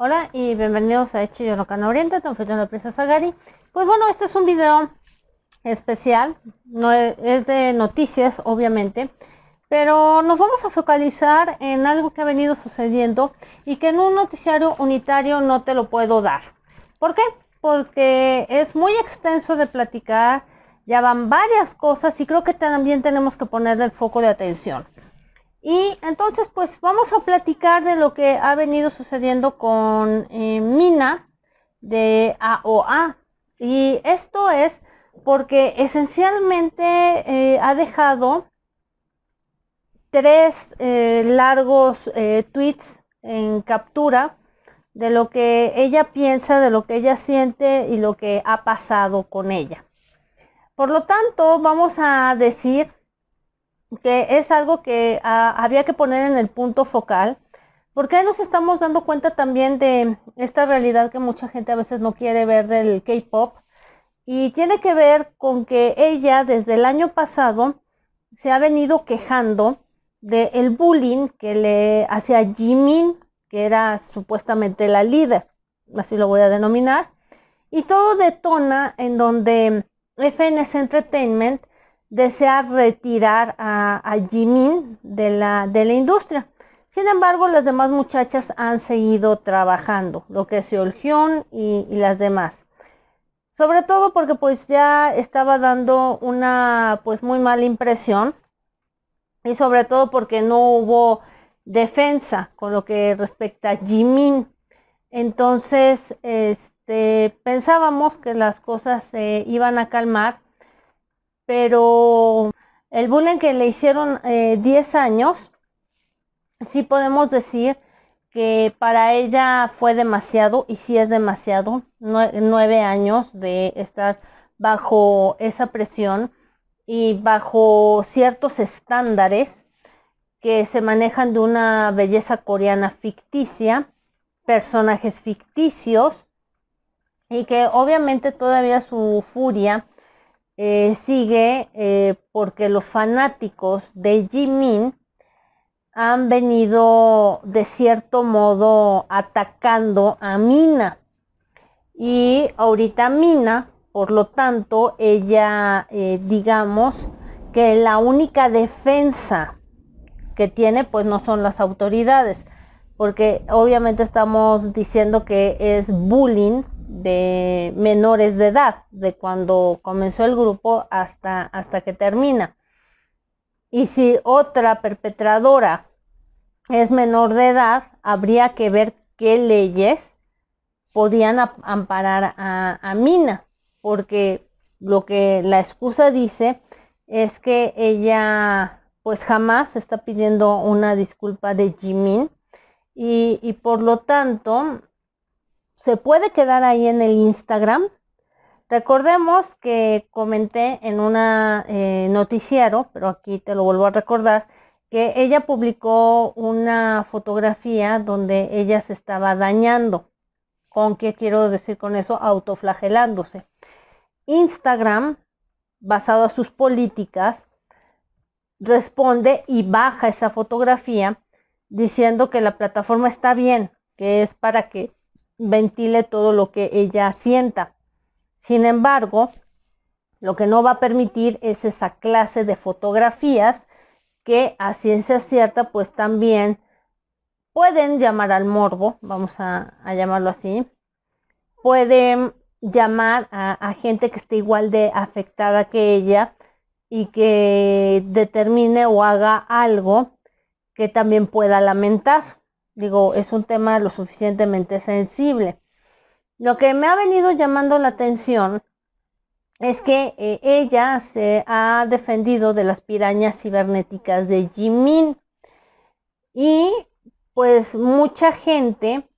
Hola y bienvenidos a la Cana Oriente, Te Felipe de Prisa Sagari. Pues bueno, este es un video especial, no e, es de noticias obviamente, pero nos vamos a focalizar en algo que ha venido sucediendo y que en un noticiario unitario no te lo puedo dar. ¿Por qué? Porque es muy extenso de platicar, ya van varias cosas y creo que también tenemos que ponerle el foco de atención. Y entonces pues vamos a platicar de lo que ha venido sucediendo con eh, Mina de AOA. Y esto es porque esencialmente eh, ha dejado tres eh, largos tweets en captura de lo que ella piensa, de lo que ella siente y lo que ha pasado con ella. Por lo tanto, vamos a decir que es algo que ah, había que poner en el punto focal, porque nos estamos dando cuenta también de esta realidad que mucha gente a veces no quiere ver del K-Pop, y tiene que ver con que ella desde el año pasado se ha venido quejando del el bullying que le hacía Jimin, que era supuestamente la líder, así lo voy a denominar, y todo detona en donde FNS Entertainment desea retirar a, Jimin de la, de la industria. Sin embargo, las demás muchachas han seguido trabajando, lo que es Seolhyun y, y las demás. Sobre todo porque pues ya estaba dando una pues muy mala impresión y sobre todo porque no hubo defensa con lo que respecta a Jimin. Entonces, este, pensábamos que las cosas se iban a calmar pero el bullying que le hicieron 10 eh, años, sí podemos decir que para ella fue demasiado y sí es demasiado, nueve años de estar bajo esa presión y bajo ciertos estándares que se manejan de una belleza coreana ficticia, personajes ficticios y que obviamente todavía su furia eh, sigue eh, porque los fanáticos de Jimin han venido de cierto modo atacando a Mina. Y ahorita Mina, por lo tanto, ella, eh, digamos, que la única defensa que tiene, pues no son las autoridades, porque obviamente estamos diciendo que es bullying de menores de edad, de cuando comenzó el grupo hasta, hasta que termina. Y si otra perpetradora es menor de edad, habría que ver qué leyes podían amparar a, Mina, porque lo que la excusa dice es que ella pues jamás está pidiendo una disculpa de Jimin y por lo tanto se puede quedar ahí en el Instagram. Recordemos que comenté en una eh, noticiero, pero aquí te lo vuelvo a recordar, que ella publicó una fotografía donde ella se estaba dañando. ¿Con qué quiero decir con eso? Autoflagelándose. Instagram, basado a sus políticas, responde y baja esa fotografía diciendo que la plataforma está bien, que es para que ventile todo lo que ella sienta. Sin embargo, lo que no va a permitir es esa clase de fotografías que a ciencia cierta pues también pueden llamar al morbo, vamos a, llamarlo así, pueden llamar a gente que esté igual de afectada que ella y que determine o haga algo que también pueda lamentar digo, es un tema lo suficientemente sensible. Lo que me ha venido llamando la atención es que eh, ella se ha defendido de las pirañas cibernéticas de Jimin. Y pues mucha gente,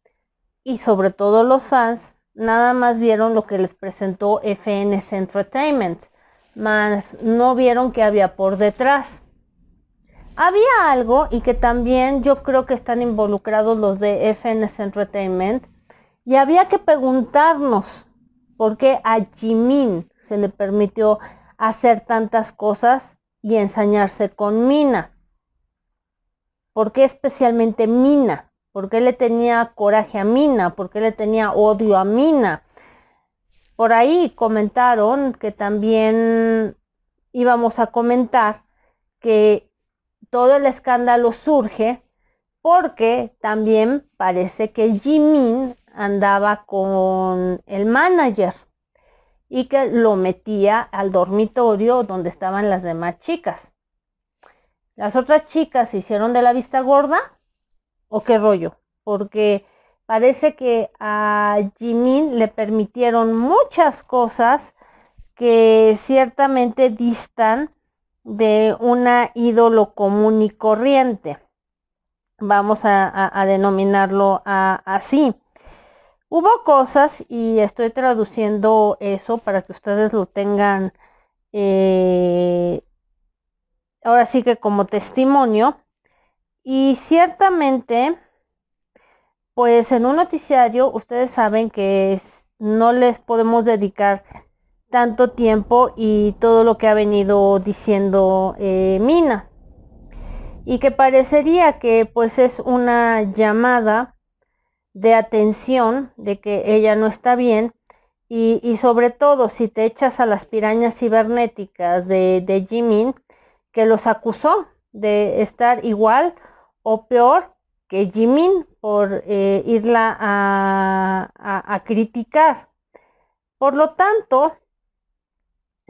y sobre todo los fans, nada más vieron lo que les presentó FNS Entertainment, más no vieron qué había por detrás. Había algo y que también yo creo que están involucrados los de FNS Entertainment y había que preguntarnos por qué a Jimin se le permitió hacer tantas cosas y ensañarse con Mina. ¿Por qué especialmente Mina? ¿Por qué le tenía coraje a Mina? ¿Por qué le tenía odio a Mina? Por ahí comentaron que también íbamos a comentar que todo el escándalo surge porque también parece que Jimin andaba con el manager y que lo metía al dormitorio donde estaban las demás chicas. Las otras chicas se hicieron de la vista gorda o qué rollo, porque parece que a Jimin le permitieron muchas cosas que ciertamente distan de una ídolo común y corriente. Vamos a, denominarlo a, así. Hubo cosas, y estoy traduciendo eso para que ustedes lo tengan eh, ahora sí que como testimonio. Y ciertamente, pues en un noticiario ustedes saben que es, no les podemos dedicar tanto tiempo y todo lo que ha venido diciendo eh, Mina. Y que parecería que pues es una llamada de atención de que ella no está bien y, sobre todo si te echas a las pirañas cibernéticas de, de Jimin que los acusó de estar igual o peor que Jimin por eh, irla a, a criticar. Por lo tanto,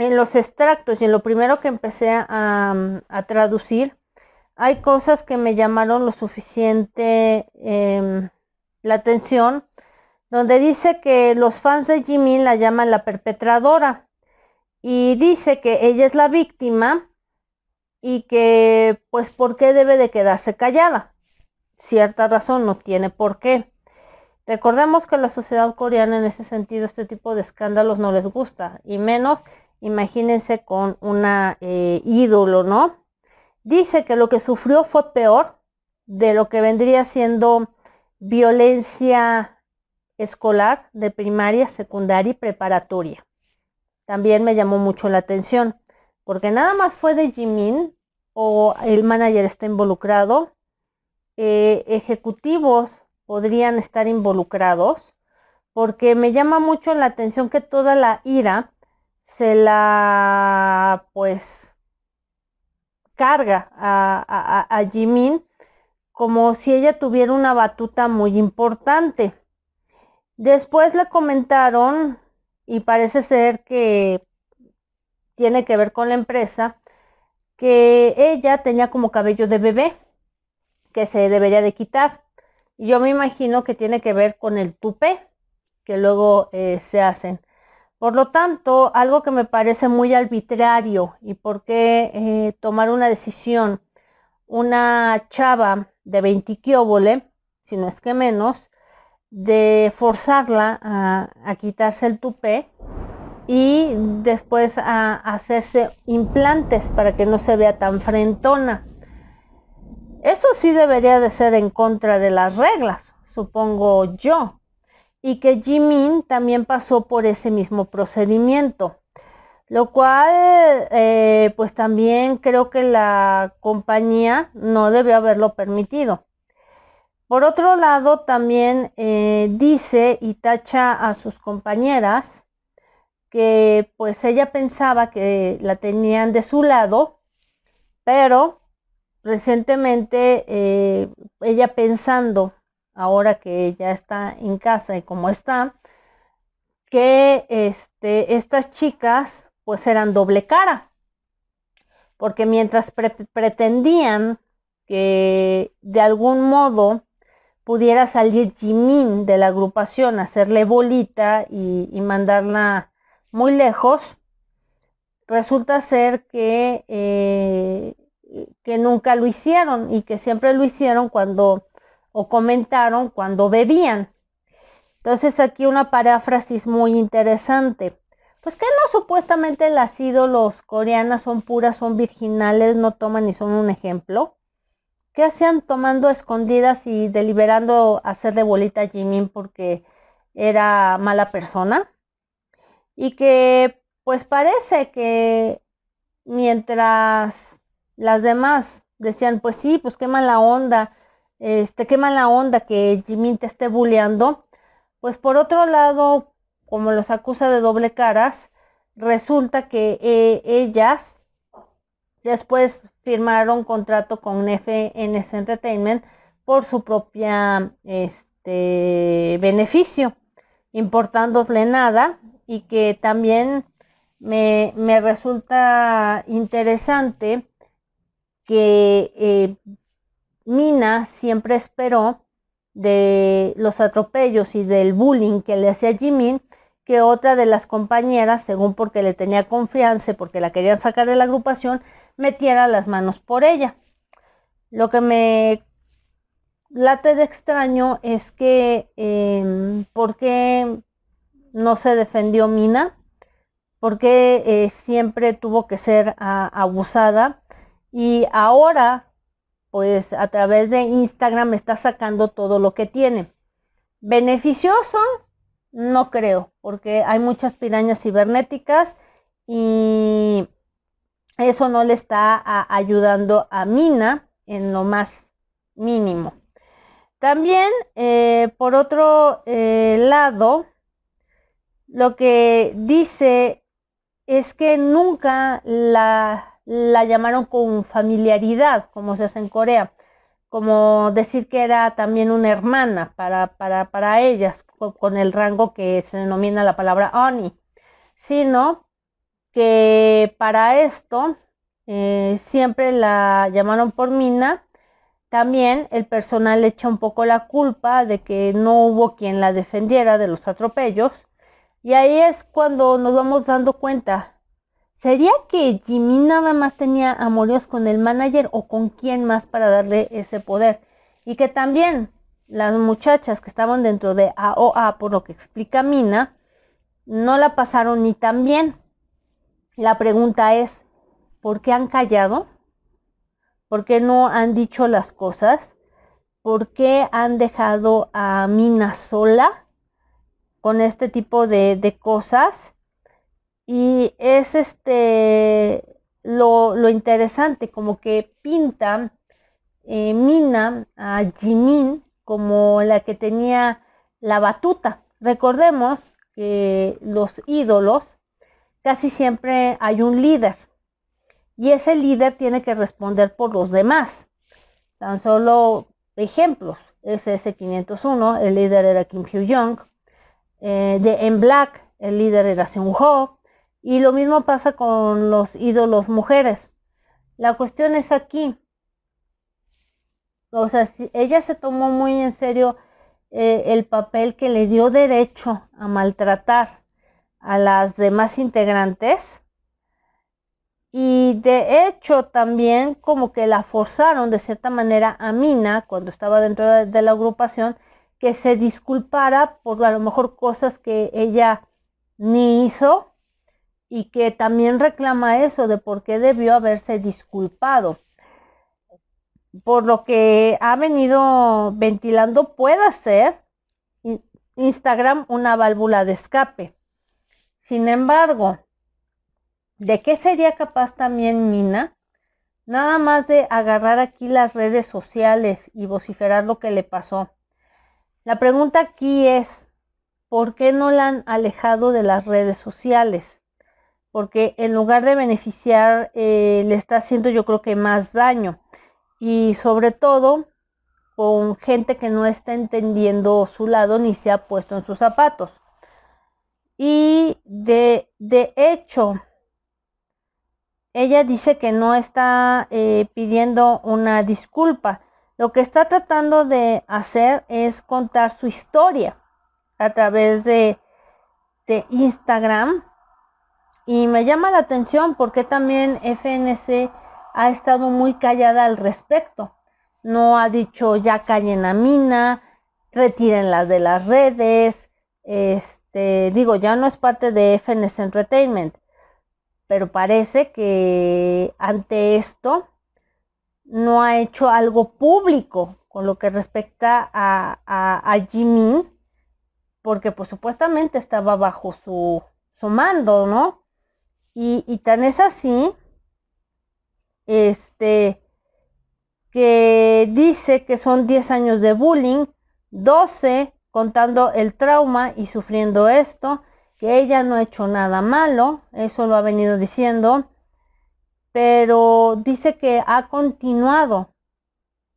en los extractos y en lo primero que empecé a, mm, traducir, hay cosas que me llamaron lo suficiente em, la atención, donde dice que los fans de jimmy la llaman la perpetradora y dice que ella es la víctima y que pues por qué debe de quedarse callada. Cierta razón no tiene por qué. Recordemos que la sociedad coreana en ese sentido este tipo de escándalos no les gusta y menos Imagínense con una eh, ídolo, ¿no? Dice que lo que sufrió fue peor de lo que vendría siendo violencia escolar de primaria, secundaria y preparatoria. También me llamó mucho la atención, porque nada más fue de Jimin o el manager está involucrado, eh, ejecutivos podrían estar involucrados, porque me llama mucho la atención que toda la ira se la pues carga a, a, Jimin como si ella tuviera una batuta muy importante. Después le comentaron, y parece ser que tiene que ver con la empresa, que ella tenía como cabello de bebé, que se debería de quitar. Y yo me imagino que tiene que ver con el tupe que luego eh, se hacen. Por lo tanto, algo que me parece muy arbitrario y por qué eh, tomar una decisión, una chava de 20 quióbole, si no es que menos, de forzarla a, quitarse el tupé y después a, a hacerse implantes para que no se vea tan frentona. Eso sí debería de ser en contra de las reglas, supongo yo, y que Jimin también pasó por ese mismo procedimiento. Lo cual, eh, pues también creo que la compañía no debió haberlo permitido. Por otro lado, también eh, dice y tacha a sus compañeras que pues ella pensaba que la tenían de su lado, pero recientemente eh, ella pensando ahora que ella está en casa y como está, que este, estas chicas pues eran doble cara, porque mientras pretendían que de algún modo pudiera salir Jimin de la agrupación, hacerle bolita y, mandarla muy lejos, resulta ser que, eh, que nunca lo hicieron y que siempre lo hicieron cuando o comentaron cuando bebían. Entonces aquí una paráfrasis muy interesante. Pues que no supuestamente las ídolos coreanas son puras, son virginales, no toman y son un ejemplo. que hacían tomando escondidas y deliberando hacer de bolita a Jimin porque era mala persona? Y que pues parece que mientras las demás decían, pues sí, pues qué mala onda, este, qué mala onda que Jimin te esté bulleando. Pues por otro lado, como los acusa de doble caras, resulta que eh, ellas después firmaron contrato con FNS Entertainment por su propia este, beneficio, importándosle nada y que también me, resulta interesante que eh, Mina siempre esperó de los atropellos y del bullying que le hacía Jimin que otra de las compañeras, según porque le tenía confianza, porque la querían sacar de la agrupación, metiera las manos por ella. Lo que me late de extraño es que porque em, por qué no se defendió Mina, porque eh, siempre tuvo que ser ah, abusada y ahora pues a través de Instagram está sacando todo lo que tiene. Beneficioso, no creo, porque hay muchas pirañas cibernéticas y eso no le está ayudando a Mina en lo más mínimo. También, eh, por otro eh, lado, lo que dice es que nunca la la llamaron con familiaridad, como se hace en Corea, como decir que era también una hermana para, para, ellas, con el rango que se denomina la palabra oni, sino que para esto eh, siempre la llamaron por Mina. También el personal le echa un poco la culpa de que no hubo quien la defendiera de los atropellos. Y ahí es cuando nos vamos dando cuenta ¿Sería que Jimmy nada más tenía amoríos con el manager o con quién más para darle ese poder? Y que también las muchachas que estaban dentro de AOA, por lo que explica Mina, no la pasaron ni tan bien. La pregunta es, ¿por qué han callado? ¿Por qué no han dicho las cosas? ¿Por qué han dejado a Mina sola con este tipo de, de cosas? Y es este lo, interesante, como que pinta eh, Mina a Jimin como la que tenía la batuta. Recordemos que los ídolos casi siempre hay un líder y ese líder tiene que responder por los demás. Tan solo ejemplos, SS501, el líder era Kim Hyo young eh, de En Black, el líder era Seung Ho, y lo mismo pasa con los ídolos mujeres. La cuestión es aquí. O sea, ella se tomó muy en serio eh, el papel que le dio derecho a maltratar a las demás integrantes. Y de hecho también como que la forzaron de cierta manera a Mina cuando estaba dentro de, de la agrupación que se disculpara por a lo mejor cosas que ella ni hizo y que también reclama eso de por qué debió haberse disculpado. Por lo que ha venido ventilando, puede ser Instagram una válvula de escape. Sin embargo, ¿de qué sería capaz también Mina? Nada más de agarrar aquí las redes sociales y vociferar lo que le pasó. La pregunta aquí es, ¿por qué no la han alejado de las redes sociales? porque en lugar de beneficiar eh, le está haciendo yo creo que más daño y sobre todo con gente que no está entendiendo su lado ni se ha puesto en sus zapatos. Y de, de hecho, ella dice que no está eh, pidiendo una disculpa. Lo que está tratando de hacer es contar su historia a través de, de Instagram y me llama la atención porque también FNC ha estado muy callada al respecto. No ha dicho ya callen a mina, retírenla de las redes, este, digo, ya no es parte de FNC Entertainment, pero parece que ante esto no ha hecho algo público con lo que respecta a, Jimmy, Jimin, porque pues supuestamente estaba bajo su, su mando, ¿no? Y, tan es así, este, que dice que son 10 años de bullying, 12 contando el trauma y sufriendo esto, que ella no ha hecho nada malo, eso lo ha venido diciendo, pero dice que ha continuado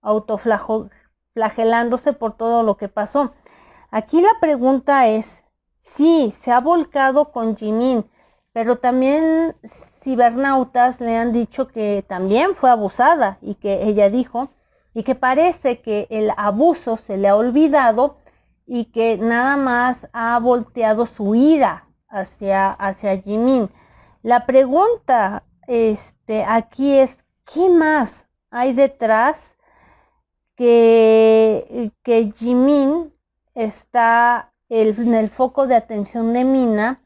autoflagelándose por todo lo que pasó. Aquí la pregunta es, si se ha volcado con Jimin, pero también cibernautas le han dicho que también fue abusada y que ella dijo, y que parece que el abuso se le ha olvidado y que nada más ha volteado su ira hacia, hacia Jimin. La pregunta este, aquí es, ¿qué más hay detrás que, que Jimin está en el foco de atención de Mina?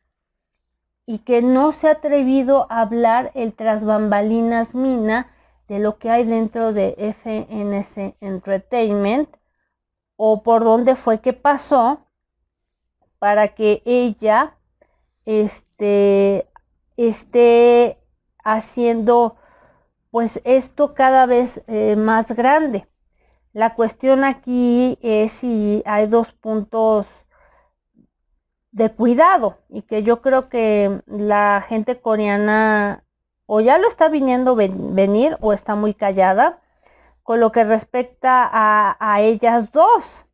y que no se ha atrevido a hablar el tras bambalinas mina de lo que hay dentro de FNC Entertainment o por dónde fue que pasó para que ella este, esté haciendo pues esto cada vez eh, más grande. La cuestión aquí es si hay dos puntos de cuidado y que yo creo que la gente coreana o ya lo está viniendo venir o está muy callada con lo que respecta a, a ellas dos,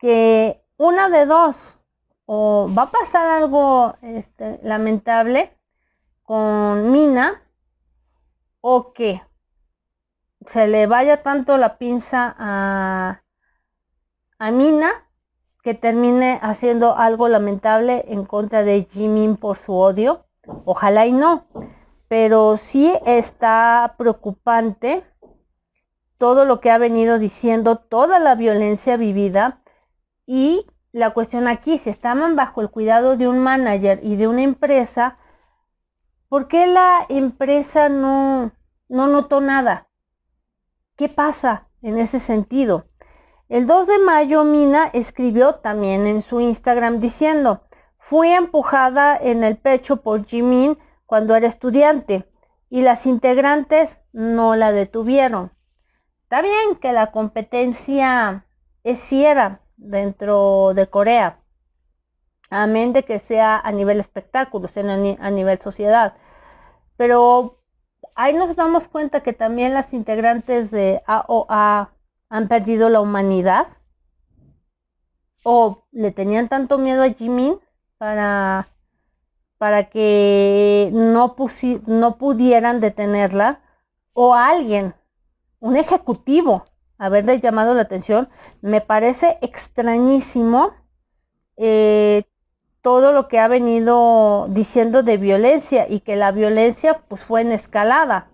que una de dos o va a pasar algo este, lamentable con Mina o que se le vaya tanto la pinza a, a Mina que termine haciendo algo lamentable en contra de Jimin por su odio. Ojalá y no. Pero sí está preocupante todo lo que ha venido diciendo, toda la violencia vivida y la cuestión aquí, si estaban bajo el cuidado de un manager y de una empresa, ¿por qué la empresa no, no notó nada? ¿Qué pasa en ese sentido? El 2 de mayo Mina escribió también en su Instagram diciendo, fui empujada en el pecho por Jimin cuando era estudiante y las integrantes no la detuvieron. Está bien que la competencia es fiera dentro de Corea, amén de que sea a nivel espectáculo, sea a nivel sociedad, pero ahí nos damos cuenta que también las integrantes de AOA han perdido la humanidad o le tenían tanto miedo a Jimin para, para que no, no pudieran detenerla o alguien, un ejecutivo, haberle llamado la atención. Me parece extrañísimo eh, todo lo que ha venido diciendo de violencia y que la violencia pues fue en escalada.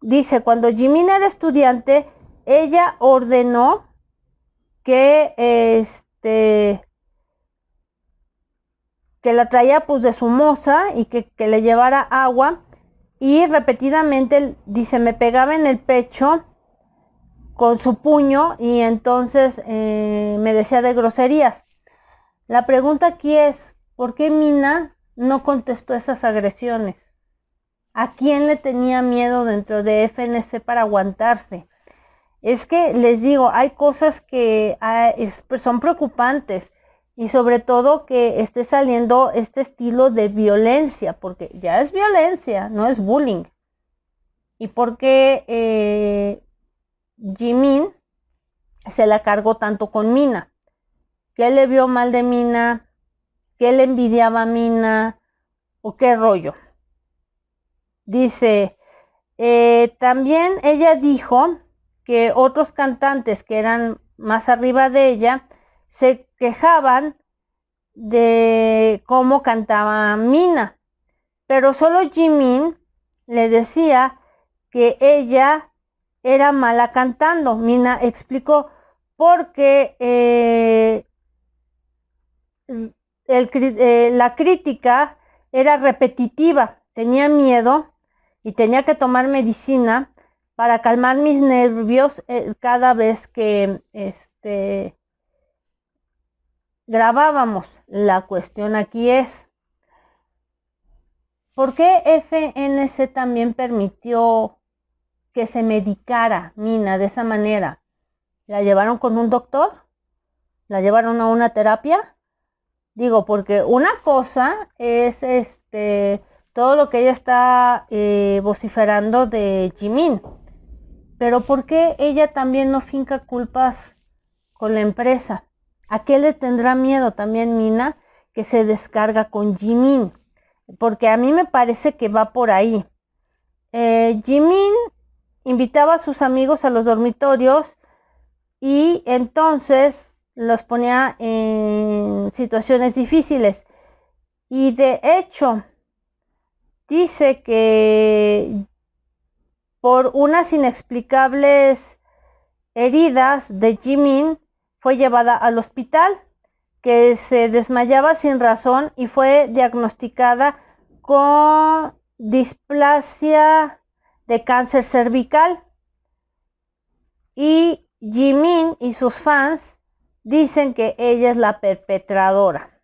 Dice, cuando Jimin era estudiante, ella ordenó que este que la traía pues de su moza y que, le llevara agua y repetidamente dice me pegaba en el pecho con su puño y entonces eh, me decía de groserías. La pregunta aquí es, ¿por qué Mina no contestó esas agresiones? ¿A quién le tenía miedo dentro de FNC para aguantarse? Es que les digo, hay cosas que ah, pues, son preocupantes y sobre todo que esté saliendo este estilo de violencia, porque ya es violencia, no es bullying. Y por qué eh, Jimin se la cargó tanto con Mina. ¿Qué le vio mal de Mina? ¿Qué le envidiaba a Mina? ¿O qué rollo? Dice, eh, también ella dijo que otros cantantes que eran más arriba de ella se quejaban de cómo cantaba Mina, pero solo Jimin le decía que ella era mala cantando. Mina explicó porque eh, eh, la crítica era repetitiva, tenía miedo y tenía que tomar medicina para calmar mis nervios eh, cada vez que este, grabábamos. La cuestión aquí es, ¿por qué FNC también permitió que se medicara Mina de esa manera? ¿La llevaron con un doctor? ¿La llevaron a una terapia? Digo, porque una cosa es este todo lo que ella está eh, vociferando de Jimin pero ¿por qué ella también no finca culpas con la empresa? ¿A qué le tendrá miedo también Mina que se descarga con Jimin? Porque a mí me parece que va por ahí. Eh, Jimin invitaba a sus amigos a los dormitorios y entonces los ponía en situaciones difíciles. Y de hecho, dice que por unas inexplicables heridas de Jimin, fue llevada al hospital, que se desmayaba sin razón y fue diagnosticada con displasia de cáncer cervical. Y Jimin y sus fans dicen que ella es la perpetradora.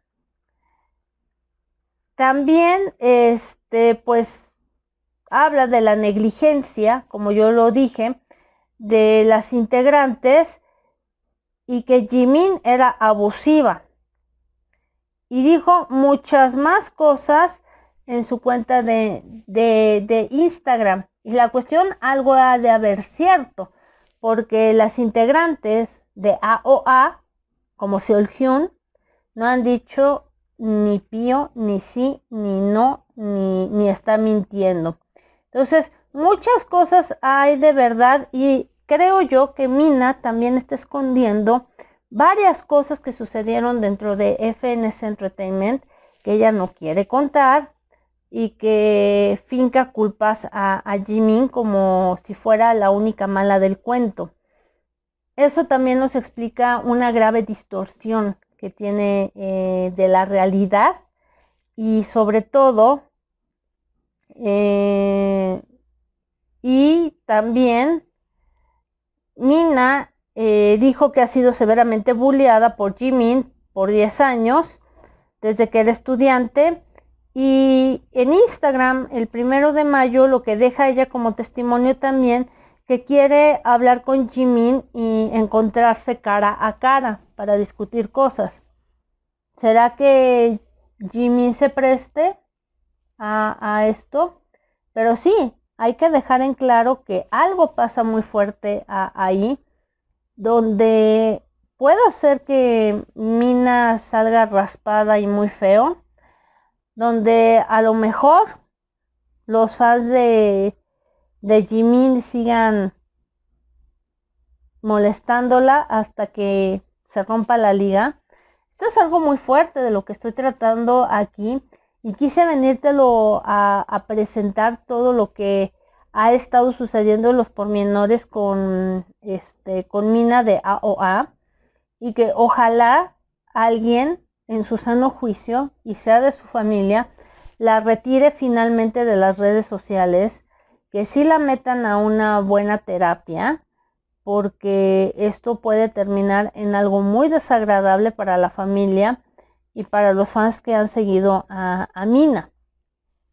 También, este, pues, habla de la negligencia, como yo lo dije, de las integrantes y que Jimin era abusiva. Y dijo muchas más cosas en su cuenta de, Instagram. Y la cuestión algo ha de haber cierto, porque las integrantes de AOA, como Seolhyun, no han dicho ni pío, ni sí, ni no, ni, ni está mintiendo. Entonces, muchas cosas hay de verdad y creo yo que Mina también está escondiendo varias cosas que sucedieron dentro de FNC Entertainment que ella no quiere contar y que finca culpas a, a Jimin como si fuera la única mala del cuento. Eso también nos explica una grave distorsión que tiene eh, de la realidad y sobre todo eh, y también Mina eh, dijo que ha sido severamente bulliada por Jimin por 10 años, desde que era estudiante. Y en Instagram, el primero de mayo, lo que deja ella como testimonio también, que quiere hablar con Jimin y encontrarse cara a cara para discutir cosas. ¿Será que Jimin se preste? a, esto, pero sí, hay que dejar en claro que algo pasa muy fuerte ahí, donde puede hacer que Mina salga raspada y muy feo, donde a lo mejor los fans de, de Jimin sigan molestándola hasta que se rompa la liga. Esto es algo muy fuerte de lo que estoy tratando aquí y quise venértelo a, presentar todo lo que ha estado sucediendo en los pormenores con, este, con Mina de AOA y que ojalá alguien en su sano juicio y sea de su familia la retire finalmente de las redes sociales, que sí la metan a una buena terapia, porque esto puede terminar en algo muy desagradable para la familia y para los fans que han seguido a, Mina.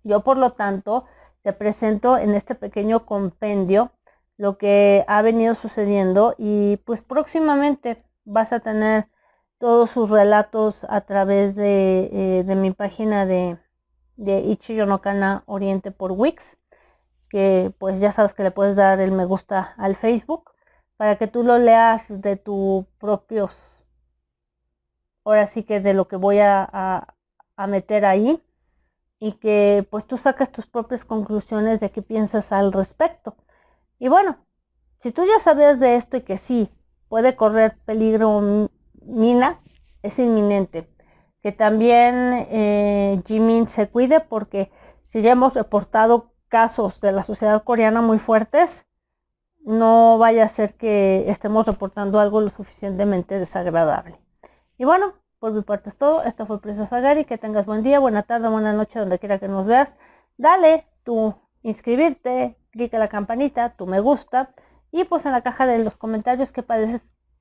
Yo, por lo tanto, te presento en este pequeño compendio lo que ha venido sucediendo y pues próximamente vas a tener todos sus relatos a través de, eh, mi página de, de Kana Oriente por Wix, que pues ya sabes que le puedes dar el me gusta al Facebook para que tú lo leas de tus propios ahora sí que de lo que voy a, meter ahí y que pues tú sacas tus propias conclusiones de qué piensas al respecto. Y bueno, si tú ya sabías de esto y que sí, puede correr peligro mina, es inminente. Que también eh, Jimin se cuide porque si ya hemos reportado casos de la sociedad coreana muy fuertes, no vaya a ser que estemos reportando algo lo suficientemente desagradable. Y bueno, por mi parte es todo. Esta fue Presa Gary. Que tengas buen día, buena tarde, buena noche, donde quiera que nos veas. Dale tu inscribirte, clic a la campanita, tu me gusta. Y pues en la caja de los comentarios qué,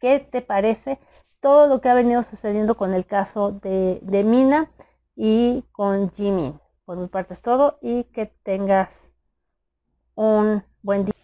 qué te parece todo lo que ha venido sucediendo con el caso de Mina y con Jimmy. Por mi parte es todo y que tengas un buen día.